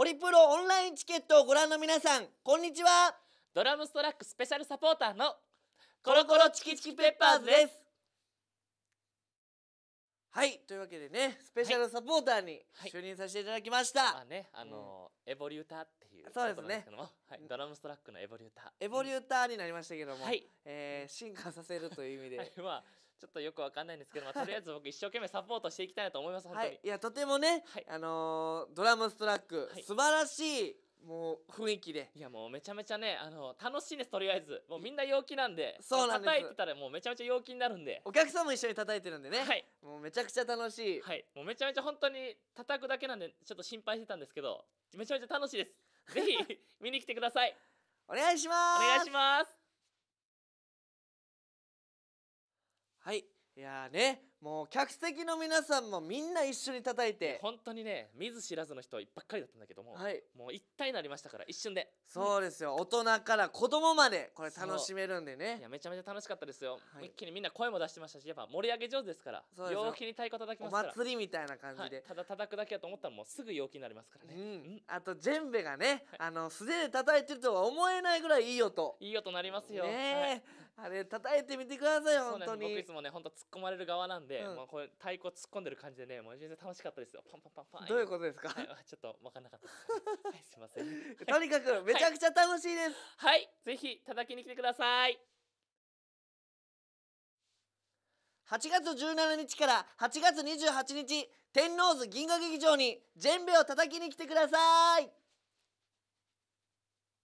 ホリプロオンラインチケットをご覧の皆さんこんにちはドラムストラックスペシャルサポーターのコロコロチキチキペッパーズですはいというわけでねスペシャルサポーターに就任させていただきました、まあねあのーエボリューターっていうそうですねはい、ドラムストラックのエボリューターエボリューターになりましたけども、はいえー進化させるという意味で、はいまあちょっとよくわかんないんですけど、まあ、とりあえず僕一生懸命サポートしていきたいなと思います、い、本当に、い、やとてもね、はい、あのー、ドラムストラック、はい、素晴らしいもう雰囲気でいやもうめちゃめちゃねあの楽しいですとりあえずもうみんな陽気なんでそうなんです叩いてたらもうめちゃめちゃ陽気になるんでお客さんも一緒に叩いてるんでね、はい、もうめちゃくちゃ楽しいはいもうめちゃめちゃ本当に叩くだけなんでちょっと心配してたんですけどめちゃめちゃ楽しいですぜひ見に来てくださいお願いしますお願いしますはいいやねもう客席の皆さんもみんな一緒に叩いて本当にね見ず知らずの人ばっかりだったんだけども、はい、もう一体になりましたから一瞬でそうですよ、うん、大人から子供までこれ楽しめるんでねいやめちゃめちゃ楽しかったですよ、はい、一気にみんな声も出してましたしやっぱ盛り上げ上手ですから陽気に太鼓叩きますからお祭りみたいな感じで、はい、ただ叩くだけだと思ったらもうすぐ陽気になりますからね、うん、うん、あとジェンベがね、あの素手で叩いてるとは思えないぐらいいい音いい音なりますよ、ねあれ叩いてみてください本当に僕いつもね本当突っ込まれる側なんで、うん、まあ、これ太鼓突っ込んでる感じでねもう全然楽しかったですよパンパンパンパンどういうことですか、はい、ちょっと分かんなかったはい、すいません とにかくめちゃくちゃ楽しいですはい、はい、ぜひ叩きに来てください8月17日から8月28日天王洲銀河劇場にジェンベを叩きに来てください